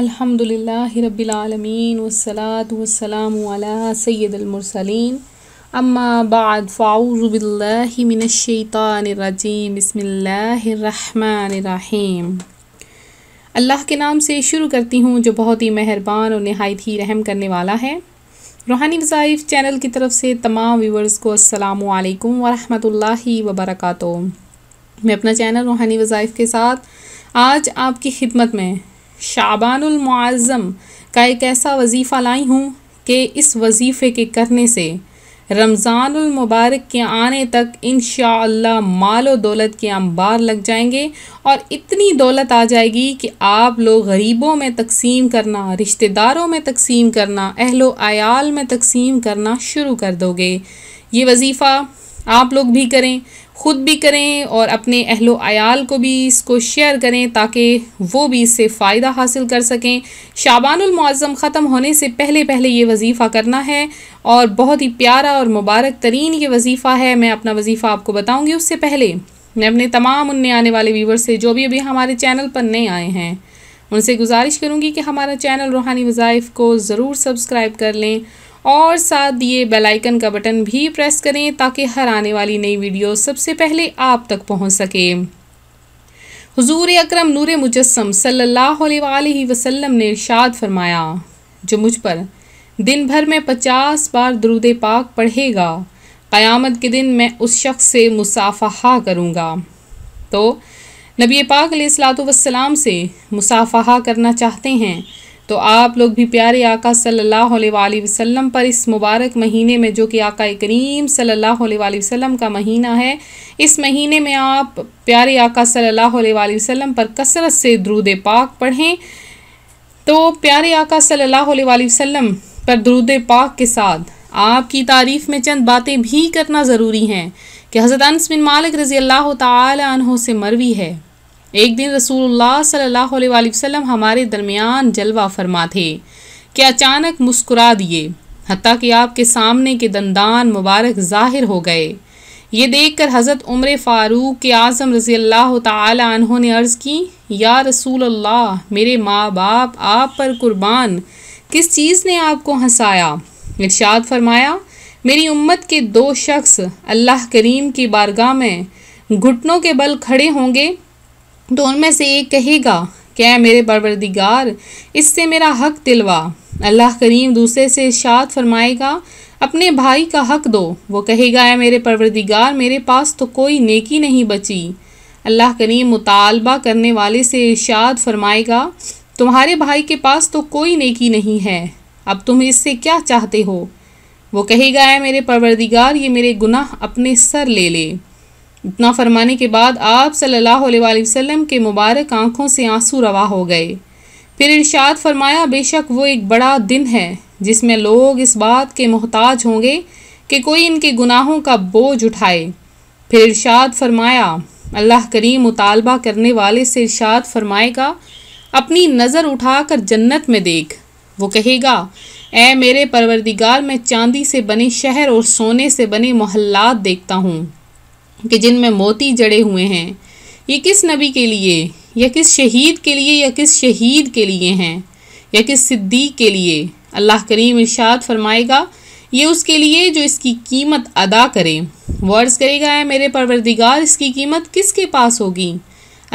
अल्हम्दुलिल्लाह रब्बिलआलमीन वस्सलात वस्सलाम अला सय्यदुल अम्मा बाद फ़ाउज़ु बिल्लाहि मिनश शैतानिर रजीम बिस्मिल्लाहिर रहमानिर रहीम अल्लाह के नाम से शुरू करती हूँ जो बहुत ही मेहरबान और नहायत ही रहम करने वाला है रूहानी वज़ाइफ चैनल की तरफ से तमाम व्यूवर्स को अस्सलाम वरम् वरहमतुल्लाहि मैं अपना चैनल रूहानी वज़ाइफ के साथ आज आपकी खिदमत में शाबानमाज़म का एक ऐसा वजीफ़ा लाई हूँ कि इस वजीफ़े के करने से रमज़ानमबारक के आने तक इन माल और दौलत के अंबार लग जाएंगे और इतनी दौलत आ जाएगी कि आप लोग गरीबों में तकसीम करना रिश्तेदारों में तकसीम करना अहलो आयाल में तकसीम करना शुरू कर दोगे ये वजीफ़ा आप लोग भी करें ख़ुद भी करें और अपने अहलो आयाल को भी इसको शेयर करें ताकि वो भी इससे फ़ायदा हासिल कर सकें शाबानमज़म ख़त्म होने से पहले पहले ये वजीफ़ा करना है और बहुत ही प्यारा और मुबारक तरीन ये वजीफ़ा है मैं अपना वजीफ़ा आपको बताऊँगी उससे पहले मैं अपने तमाम उनने आने वाले व्यूवर से जो भी अभी हमारे चैनल पर नए आए हैं उनसे गुजारिश करूँगी कि हमारा चैनल रूहानी वज़ाइफ को ज़रूर सब्सक्राइब कर लें और साथ दिए बेल आइकन का बटन भी प्रेस करें ताकि हर आने वाली नई वीडियो सबसे पहले आप तक पहुंच सके हुजूर अकरम नूर मुजस्म सल्लल्लाहु अलैहि वसल्लम ने इरशाद फरमाया जो मुझ पर दिन भर में पचास बार दरुद पाक पढ़ेगा क़यामत के दिन मैं उस शख्स से मुसाफहा करूँगा तो नबी पाक वसलाम से मुसाफहा करना चाहते हैं तो आप लोग भी प्यारे आका सल्लल्लाहु अलैहि वसल्लम पर इस मुबारक महीने में जो कि आका करीम सल्लल्लाहु अलैहि वसल्लम का महीना है इस महीने में आप प्यारे आका सल्लल्लाहु अलैहि वसल्लम पर कसरत से द्रूद पाक पढ़ें तो प्यारे आका सल्लल्लाहु अलैहि वसल्लम पर द्रूद पाक के साथ आपकी तारीफ़ में चंद बातें भी करना ज़रूरी हैं कि हज़रत अनस बिन मालिक रज़ी अल्लाह तहों से मरवी है एक दिन रसूलुल्लाह सल्लल्लाहु अलैहि वसल्लम हमारे दरमियान जलवा फरमा थे कि अचानक मुस्कुरा दिए हती कि आपके सामने के दंदान मुबारक ज़ाहिर हो गए ये देख कर हज़रत उम्र फ़ारूक के आज़म रज़ी अल्लाह तहों ने अर्ज़ की या रसूल मेरे माँ बाप आप पर कुर्बान किस चीज़ ने आपको हंसाया इर्शाद फरमाया मेरी उम्मत के दो शख्स अल्लाह करीम की बारगाह में घुटनों के बल खड़े होंगे तो उनमें से एक कहेगा क्या मेरे परवरदिगार इससे मेरा हक दिलवा अल्लाह करीम दूसरे से इशात फरमाएगा अपने भाई का हक दो वो कहेगा है मेरे परवरदिगार मेरे पास तो कोई नेकी नहीं बची अल्लाह करीम मुतालबा करने वाले से इशाद फरमाएगा तुम्हारे भाई के पास तो कोई नेकी नहीं है अब तुम इससे क्या चाहते हो वो कहेगा है मेरे परवरदिगार ये मेरे गुनाह अपने सर ले ले इतना फरमाने के बाद आप सल्लल्लाहु अलैहि वसल्लम के मुबारक आँखों से आंसू रवा हो गए फिर इरशाद फरमाया बेशक वो एक बड़ा दिन है जिसमें लोग इस बात के मोहताज होंगे कि कोई इनके गुनाहों का बोझ उठाए फिर इरशाद फरमाया अल्लाह करीम मुतालबा करने वाले से इरशाद फरमाएगा अपनी नज़र उठाकर जन्नत में देख वो कहेगा ए मेरे परवरदिगार मैं चांदी से बने शहर और सोने से बने मोहल्लात देखता हूँ कि जिनमें मोती जड़े हुए हैं ये किस नबी के लिए या किस शहीद के लिए या किस शहीद के लिए हैं या किस सिद्दीक के लिए अल्लाह करीम इर्शाद फरमाएगा ये उसके लिए जो इसकी कीमत अदा करे वर्ज करेगा मेरे परवरदिगार इसकी कीमत किसके पास होगी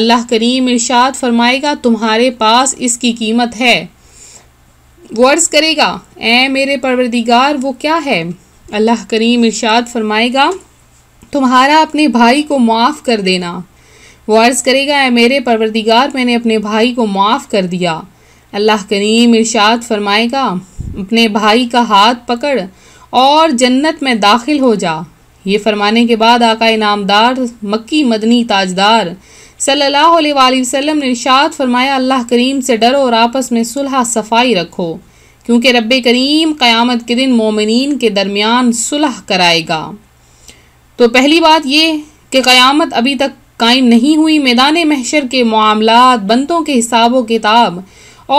अल्लाह करीम इर्शाद फरमाएगा तुम्हारे पास इसकी कीमत है वर्ज करेगा ए मेरे परवरदिगार वो क्या है अल्लाह करीम इर्शाद फरमाएगा तुम्हारा अपने भाई को माफ़ कर देना वो अर्ज़ करेगा ए मेरे परवरदिगार मैंने अपने भाई को माफ़ कर दिया अल्लाह करीम इर्शाद फरमाएगा अपने भाई का हाथ पकड़ और जन्नत में दाखिल हो जा ये फरमाने के बाद आका इनामदार मक्की मदनी ताजदार सल्लल्लाहु अलैहि वसल्लम ने इर्शाद फरमाया अल्लाह करीम से डरो और आपस में सुलह सफाई रखो क्योंकि रब करीम क़यामत के दिन मोमिन के दरमियान सुलह कराएगा तो पहली बात ये कि क़यामत अभी तक कायम नहीं हुई मैदान महशर के मामला बंदों के हिसाब किताब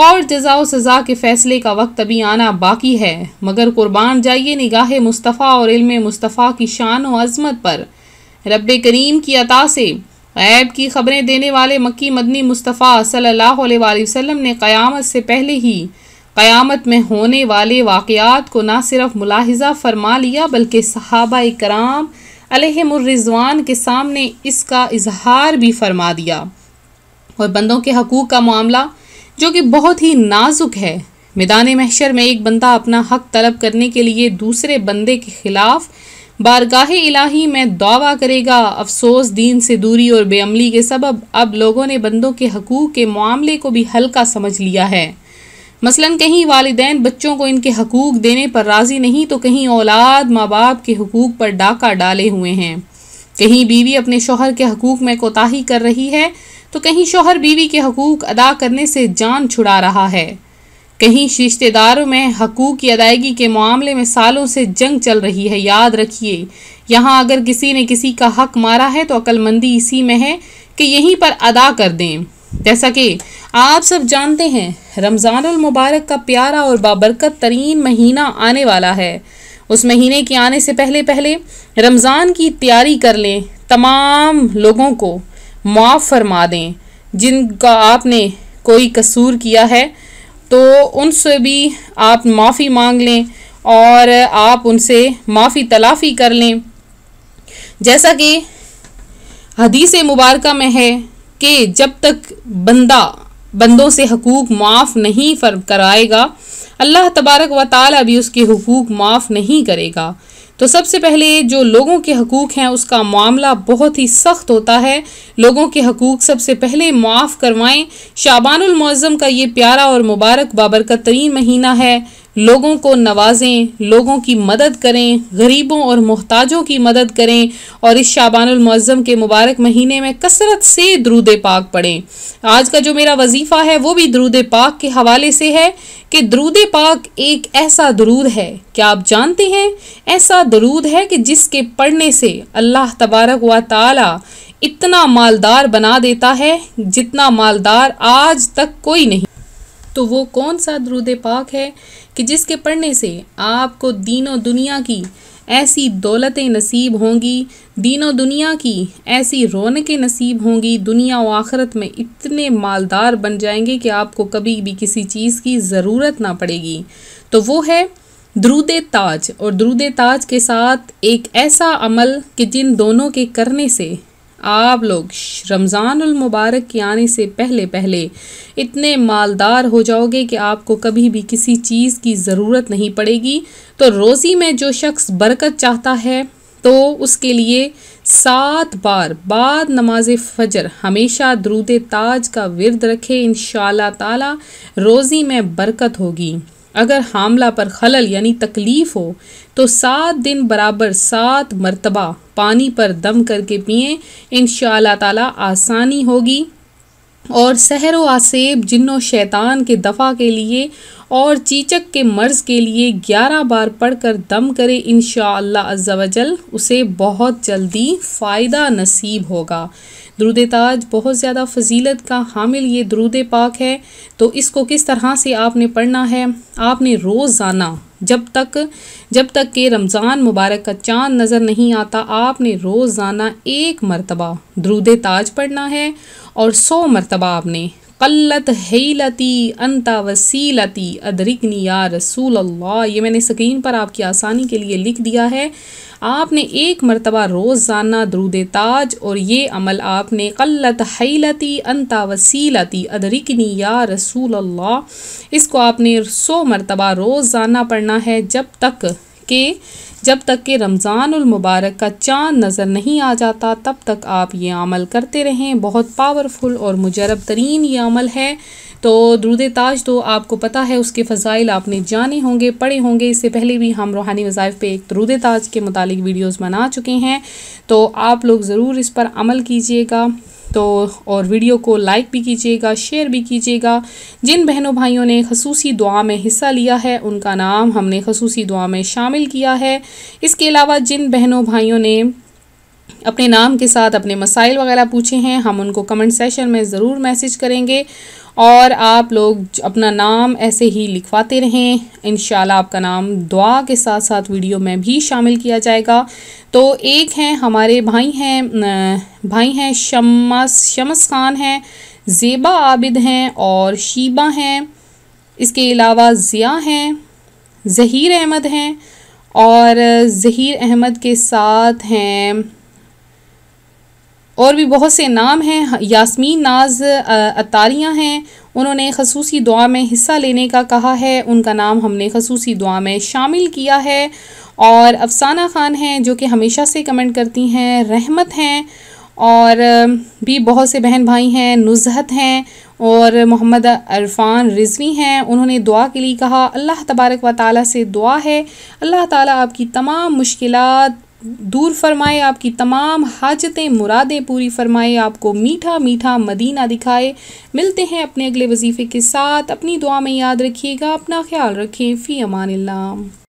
और जजा सज़ा के फ़ैसले का वक्त अभी आना बाकी है मगर क़ुरबान जाइए निगाह मुस्तफ़ा और इल्म मुस्तफ़ा की शान व अजमत पर रब करीम की अता से ऐब की खबरें देने वाले मक्की मदनी मुस्तफ़ा सल्लल्लाहु अलैहि वसल्लम ने क़यामत से पहले ही क़यामत में होने वाले वाक़ात को ना सिर्फ मुलाहजा फरमा लिया बल्कि सहाबा कराम अलहमरिजवान के सामने इसका इजहार भी फरमा दिया और बंदों के हकूक़ का मामला जो कि बहुत ही नाजुक है मैदान महशर में एक बंदा अपना हक तलब करने के लिए दूसरे बंदे के ख़िलाफ़ बारगाह इलाही में दावा करेगा अफसोस दीन से दूरी और बेअमली के सबब अब लोगों ने बंदों के हकूक़ के मामले को भी हल्का समझ लिया है मसलन कहीं वालदेन बच्चों को इनके हकूक़ देने पर राज़ी नहीं तो कहीं औलाद माँ बाप के हकूक़ पर डाका डाले हुए हैं कहीं बीवी अपने शोहर के हकूक़ में कोताही कर रही है तो कहीं शोहर बीवी के हकूक़ अदा करने से जान छुड़ा रहा है कहीं रिश्तेदारों में हकूक़ की अदायगी के मामले में सालों से जंग चल रही है याद रखिए यहाँ अगर किसी ने किसी का हक मारा है तो अक्लमंदी इसी में है कि यहीं पर अदा कर दें जैसा कि आप सब जानते हैं रमज़ानुल मुबारक का प्यारा और बाबरकत तरीन महीना आने वाला है उस महीने के आने से पहले पहले रमज़ान की तैयारी कर लें तमाम लोगों को माफ़ फरमा दें जिनका आपने कोई कसूर किया है तो उनसे भी आप माफ़ी मांग लें और आप उनसे माफ़ी तलाफ़ी कर लें जैसा कि हदीस मुबारक में है कि जब तक बंदा बंदों से हकूक़ माफ़ नहीं फर कराएगा अल्लाह तबारक व ताली भी उसके हकूक़ माफ़ नहीं करेगा तो सबसे पहले जो लोगों के हकूक़ हैं उसका मामला बहुत ही सख्त होता है लोगों के हकूक़ सबसे पहले माफ़ करवाएं शाबानमज़म का ये प्यारा और मुबारक बाबरकत तरीन महीना है लोगों को नवाजें लोगों की मदद करें गरीबों और मोहताजों की मदद करें और इस शाबानमज़म के मुबारक महीने में कसरत से दरूद पाक पढ़ें आज का जो मेरा वजीफ़ा है वो भी दरूद पाक के हवाले से है कि दरूद पाक एक ऐसा दरूद है क्या आप जानते हैं ऐसा दरूद है कि जिसके पढ़ने से अल्लाह तबारक व ताली इतना मालदार बना देता है जितना मालदार आज तक कोई नहीं तो वो कौन सा दरूद पाक है कि जिसके पढ़ने से आपको दीनों दुनिया की ऐसी दौलतें नसीब होंगी दीनों दुनिया की ऐसी रौनकें नसीब होंगी दुनिया व आखरत में इतने मालदार बन जाएंगे कि आपको कभी भी किसी चीज़ की ज़रूरत ना पड़ेगी तो वो है द्रुद ताज और द्रुद ताज के साथ एक ऐसा अमल कि जिन दोनों के करने से आप लोग रमज़ानुल मुबारक के आने से पहले पहले इतने मालदार हो जाओगे कि आपको कभी भी किसी चीज़ की ज़रूरत नहीं पड़ेगी तो रोज़ी में जो शख्स बरकत चाहता है तो उसके लिए सात बार बाद नमाज फजर हमेशा द्रूद ताज का विरद रखे इन ताला रोज़ी में बरकत होगी अगर हामला पर खलल यानी तकलीफ़ हो तो सात दिन बराबर सात मरतबा पानी पर दम करके पिए इन ताला आसानी होगी और सहर व आसेब जिन्हों शैतान के दफ़ा के लिए और चीचक के मर्ज़ के लिए ग्यारह बार पढ़कर दम करे इन शजल उसे बहुत जल्दी फ़ायदा नसीब होगा दरुद ताज बहुत ज़्यादा फजीलत का हामिल ये दरुद पाक है तो इसको किस तरह से आपने पढ़ना है आपने रोज़ाना जब तक जब तक के रमज़ान मुबारक का चांद नज़र नहीं आता आपने रोज़ाना एक मरतबा दरुद ताज पढ़ना है और सौ मरतबा आपने कल्लत हेलती अनता वसीलती अदरिकनी या रसूल अल्लाह ये मैंने स्क्रीन पर आपकी आसानी के लिए लिख दिया है आपने एक मरतबा रोज़ाना दरूद ताज और ये अमल आपने कल्लत हैलती अनता वसीलती अदरिकनी या रसूल अल्लाह इसको आपने सौ मरतबा रोज़ाना पढ़ना है जब तक के जब तक कि रमज़ान मुबारक का चांद नज़र नहीं आ जाता तब तक आप ये अमल करते रहें बहुत पावरफुल और मुजरब तरीन ये अमल है तो दरूद ताज तो आपको पता है उसके फ़जाइल आपने जाने होंगे पढ़े होंगे इससे पहले भी हम रूहानी वज़ाइफ पे एक दरूद ताज के मुतालिक वीडियोस बना चुके हैं तो आप लोग ज़रूर इस पर अमल कीजिएगा तो और वीडियो को लाइक भी कीजिएगा शेयर भी कीजिएगा जिन बहनों भाइयों ने खसूसी दुआ में हिस्सा लिया है उनका नाम हमने खसूसी दुआ में शामिल किया है इसके अलावा जिन बहनों भाइयों ने अपने नाम के साथ अपने मसाइल वगैरह पूछे हैं हम उनको कमेंट सेशन में ज़रूर मैसेज करेंगे और आप लोग अपना नाम ऐसे ही लिखवाते रहें इन आपका नाम दुआ के साथ साथ वीडियो में भी शामिल किया जाएगा तो एक हैं हमारे भाई हैं भाई हैं शमस शमस खान हैं ज़ेबा आबिद हैं और शीबा हैं इसके अलावा ज़िया हैं ज़हीर अहमद हैं और ज़हीर अहमद के साथ हैं और भी बहुत से नाम हैं यासमीन नाज अतारियाँ हैं उन्होंने खसूसी दुआ में हिस्सा लेने का कहा है उनका नाम हमने खसूसी दुआ में शामिल किया है और अफसाना ख़ान हैं जो कि हमेशा से कमेंट करती हैं रहमत हैं और भी बहुत से बहन भाई हैं नुजहत हैं और मोहम्मद अरफान रिजवी हैं उन्होंने दुआ के लिए कहा अल्लाह तबारक व ताली से दुआ है अल्लाह ताली आपकी तमाम मुश्किल दूर फरमाए आपकी तमाम हाजतें मुरादें पूरी फरमाए आपको मीठा मीठा मदीना दिखाए मिलते हैं अपने अगले वजीफ़े के साथ अपनी दुआ में याद रखिएगा अपना ख्याल रखें फ़ी अमान